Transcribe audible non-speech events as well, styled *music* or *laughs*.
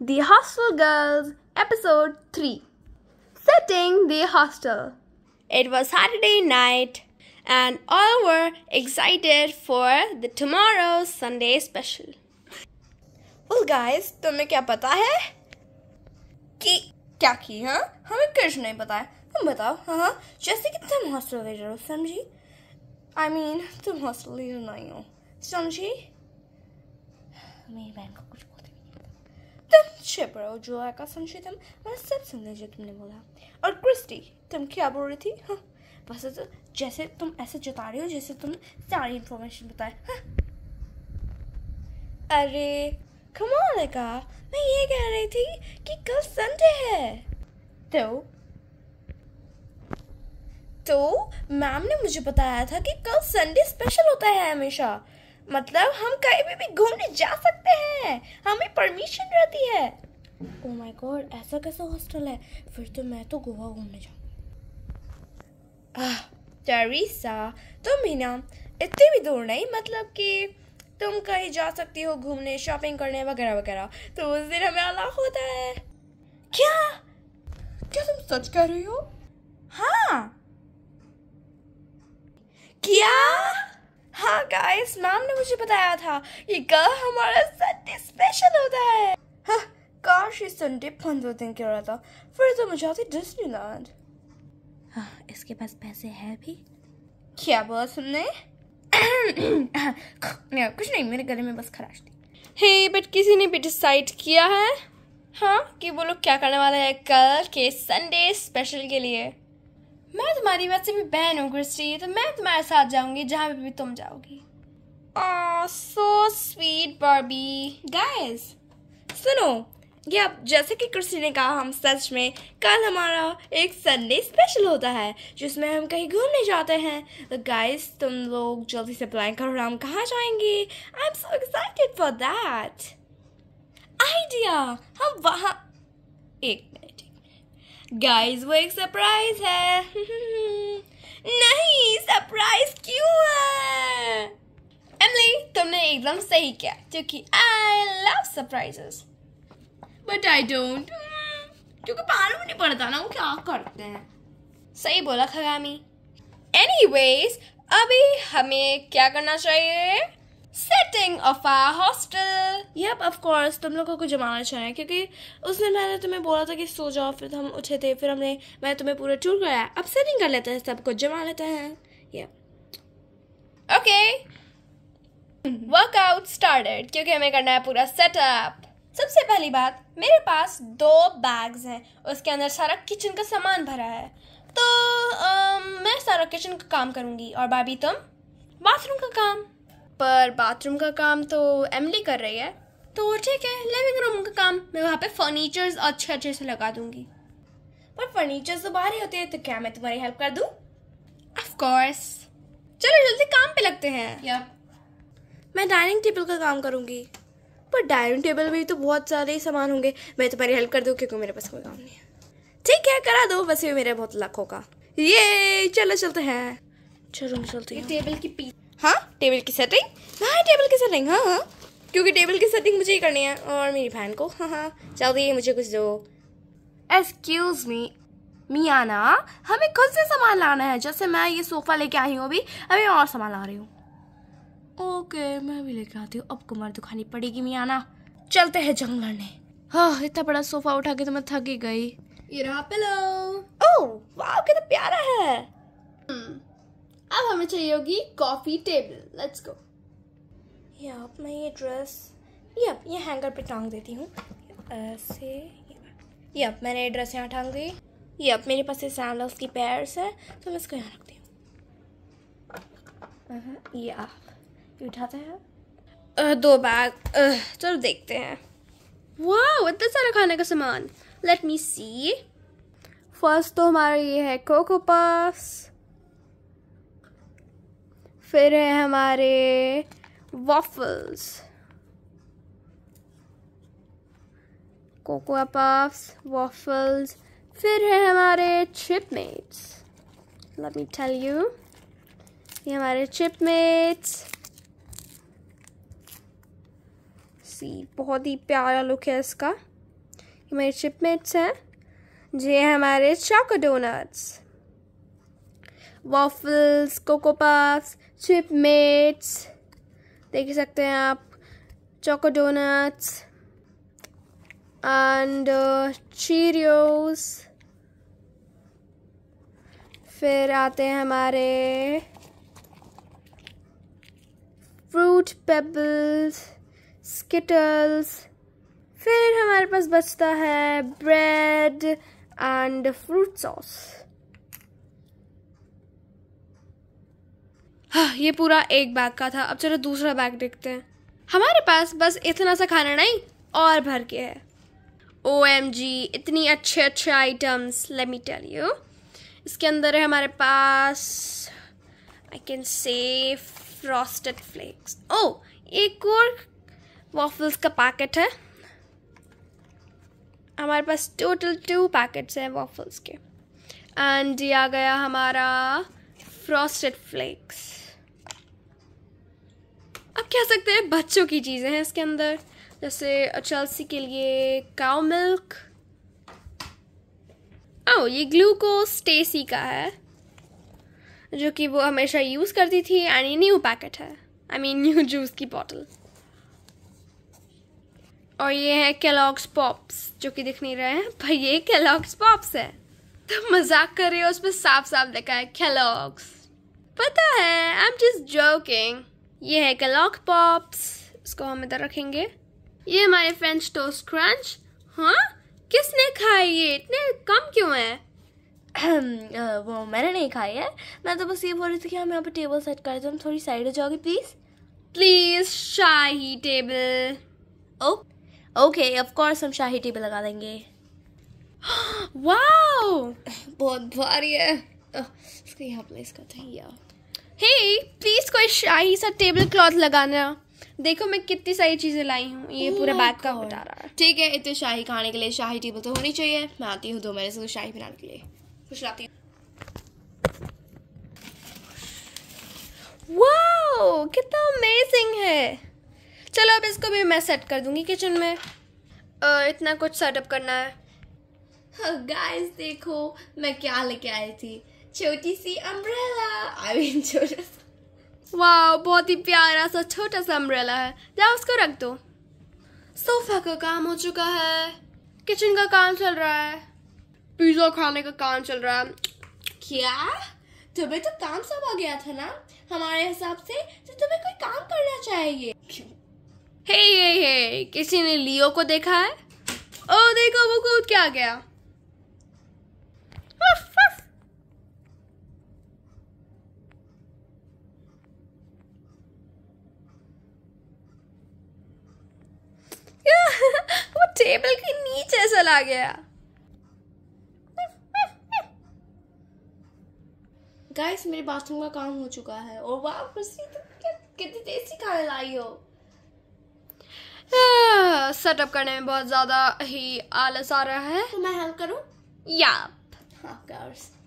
The Hostel Girls, Episode 3 Setting the Hostel. It was Saturday night, and all were excited for the tomorrow's Sunday special. Well, guys, तुम्हें क्या पता है कि क्या की हाँ हमें कुछ नहीं पता है तुम बताओ हाँ जैसे कि तुम हॉस्टल भेजर हो समझी आई I मीन mean, तुम हॉस्टल लीडर नहीं हो समझी मेरी बहन को कुछ तुम संशय तुम मैंने सब जो तुमने बोला और क्रिस्टी तुम क्या बोल रही थी हाँ बस तो जैसे तुम ऐसे जता हो जैसे तुम सारी इन्फॉर्मेशन बताए अरे कमाल का मैं ये कह रही थी कि कल संडे है तो तो मैम ने मुझे बताया था कि कल संडे स्पेशल होता है हमेशा मतलब हम कहीं भी भी घूमने जा सकते हैं हमें परमिशन रहती है ओ माय गॉड ऐसा कैसा हॉस्टल है फिर तो मैं तो गोवा घूमने जाऊँ टेरिसा तुम ही ना इतनी भी दूर नहीं मतलब कि तुम कहीं जा सकती हो घूमने शॉपिंग करने वगैरह वगैरह तो उस दिन हमें अलाव होता है क्या क्या तुम सच कह रही हो हाँ क्या हाँ गाइस मैम ने मुझे बताया था ये कल हमारा संडे स्पेशल होता है हाँ, काश ये संडे पंद्रह दिन के रहा था फिर तो मुझे आती डिज्नीलैंड हाँ इसके पास पैसे हैं भी क्या बोला तुमने *coughs* कुछ नहीं मेरे गले में बस खराश थी हे hey, बट किसी ने भी डिसाइड किया है हाँ कि वो लोग क्या करने वाले हैं कल के संडे स्पेशल के लिए मैं तुम्हारी वैसे भी बहन हूँ क्रिस्टी तो मैं तुम्हारे साथ जाऊंगी जहाँ भी तुम जाओगी सो स्वीट बॉबी गाइस सुनो ये अब जैसे कि क्रिस्टी ने कहा हम सच में कल हमारा एक संडे स्पेशल होता है जिसमें हम कहीं घूमने जाते हैं तो गाइस तुम लोग जल्दी से प्लान करो हम कहाँ जाएंगे I am so excited for that idea हम वहाँ एक मिनट गाइस वो एक सरप्राइज है *laughs* नहीं सरप्राइज क्यों है एमली तुमने एकदम सही किया क्योंकि I love surprises but I don't क्योंकि मालूम नहीं पड़ता ना वो क्या करते हैं सही बोला खगामी एनीवेज अभी हमें क्या करना चाहिए setting off our hostel yup of course तुम लोगों को जमाना चाहें अच्छा क्योंकि उसने मैंने तुम्हें बोला था कि सो जाओ फिर हम उठे थे फिर हमने मैं तुम्हें पूरा टूर कराया अब से नहीं कर लेते हैं सब कुछ जमा लेते हैं यप ओके वर्कआउट स्टार्टेड क्योंकि हमें करना है पूरा सेटअप सबसे पहली बात मेरे पास दो बैग्स हैं उसके अंदर सारा किचन का सामान भरा है तो आ, um, मैं सारा किचन का काम करूँगी और बाबी तुम बाथरूम का काम पर बाथरूम का काम तो एमली कर रही है तो ठीक है लिविंग रूम का काम मैं वहाँ पे फर्नीचर्स अच्छे अच्छे से लगा दूंगी पर फर्नीचर्स तो बाहर ही होते हैं तो क्या मैं तुम्हारी हेल्प कर दूँ ऑफकोर्स चलो जल्दी काम पे लगते हैं yep. मैं डाइनिंग टेबल का काम करूँगी पर डाइनिंग टेबल में तो बहुत सारे ही सामान होंगे मैं तुम्हारी हेल्प कर दूँ क्योंकि मेरे पास कोई काम नहीं है ठीक है करा दो बस ये मेरे बहुत लक होगा ये चलो चलते हैं चलो चलते हैं टेबल की पी हाँ टेबल की सेटिंग हाँ टेबल की सेटिंग हाँ हाँ क्योंकि टेबल की सेटिंग मुझे ही करनी है और मेरी बहन को हाँ हाँ जल्दी मुझे कुछ दो एक्सक्यूज मी मियाना हमें खुद से सामान लाना है जैसे मैं ये सोफ़ा लेके आई हूँ अभी अभी और सामान ला रही हूँ ओके मैं भी लेके आती हूँ अब कुमार दुखानी पड़ेगी मियाना चलते हैं जंग लड़ने हाँ इतना बड़ा सोफ़ा उठा के तो मैं थक ही गई ये रहा पिलो ओ वाह कितना प्यारा है hmm। अब हमें चाहिए होगी कॉफ़ी टेबल लेट्स गो ये आप मैं ये ड्रेस ये आप ये हैंगर पे टांग देती हूँ ऐसे ये अब मैंने ये ड्रेस यहाँ टांग दी ये अब मेरे पास ये सैंडल्स की पेयर्स है तो मैं इसको यहाँ रखती हूँ हम्म, ये आप ये उठाते हैं दो बैग चलो देखते हैं वाह इतना सारा खाने का सामान लेट मी सी फर्स्ट तो हमारा ये है कोको पास फिर है हमारे waffles कोकोआ पफ्स वॉफल्स फिर है हमारे chipmates let me tell you ये हमारे चिपमेट्स सी बहुत ही प्यारा लुक है इसका ये हमारे चिपमेट्स हैं ये है हमारे choco donuts waffles coco puffs chipmates देख सकते हैं आप चोको डोनट्स एंड चीरियोस फिर आते हैं हमारे फ्रूट पेबल्स स्किटल्स फिर हमारे पास बचता है ब्रेड एंड फ्रूट सॉस हाँ ये पूरा एक बैग का था अब चलो दूसरा बैग देखते हैं हमारे पास बस इतना सा खाना नहीं और भर के है ओ एम जी इतनी अच्छे अच्छे items let me tell you इसके अंदर है हमारे पास I can say frosted flakes oh एक और वॉफल्स का पैकेट है हमारे पास टोटल टू पैकेट्स हैं वॉफल्स के एंड ये आ गया हमारा फ्रॉस्टेड फ्लेक्स अब कह सकते हैं बच्चों की चीज़ें हैं इसके अंदर जैसे चलसी के लिए काउ मिल्क ओ ये ग्लूको स्टेसी का है जो कि वो हमेशा यूज़ करती थी एंड ये न्यू पैकेट है आई मीन न्यू जूस की बॉटल और ये है केलॉग्स पॉप्स जो कि दिख नहीं रहे हैं पर ये केलॉग्स पॉप्स है तो मजाक कर रहे हो उसमें साफ साफ देखा है कैलॉग्स पता है आई एम जस्ट जोकिंग ये है कैलॉक पॉप्स इसको हम इधर रखेंगे ये हमारे फ्रेंच टोस्ट क्रंच हाँ किसने खाई ये इतने कम क्यों है वो मैंने नहीं खाई है मैं तो बस ये बोल रही थी कि हम यहाँ पे टेबल सेट कर दो हम थोड़ी साइड हो जाओगे प्लीज़ प्लीज़ शाही table oh okay of course हम शाही टेबल लगा देंगे वाह *gasps* बहुत भारी है इसको यहाँ प्लेस करते हैं यार हे प्लीज़ कोई शाही सा टेबल क्लॉथ लगाना देखो मैं कितनी सारी चीज़ें लाई हूँ ये oh पूरा बात का जा रहा है ठीक है इतने शाही खाने के लिए शाही टेबल तो होनी चाहिए मैं आती हूँ दो महीने से शाही बनाने के लिए खुश रहती हूँ कितना अमेजिंग है चलो अब इसको भी मैं सेट कर दूंगी किचन में आ, इतना कुछ सेटअप करना है गाइस देखो मैं क्या लेके आई थी छोटी सी अम्ब्रेला आई मीन छोटा वाह बहुत ही प्यारा सा छोटा सा अम्ब्रेला है जाओ उसको रख दो सोफा का काम हो चुका है किचन का काम चल रहा है पिज्जा खाने का काम चल रहा है क्या तुम्हें तो काम सब आ गया था ना हमारे हिसाब से तो तुम्हें कोई काम करना चाहिए हे हे हे किसी ने लियो को देखा है ओ oh, देखो वो कूद क्या गया टेबल के नीचे चला गया गाइस मेरे बाथरूम का काम हो चुका है और वापस कितनी देर से खाने लाई हो सेटअप हाँ, करने में बहुत ज़्यादा ही आलस आ रहा है तो मैं हेल्प करूं या yeah.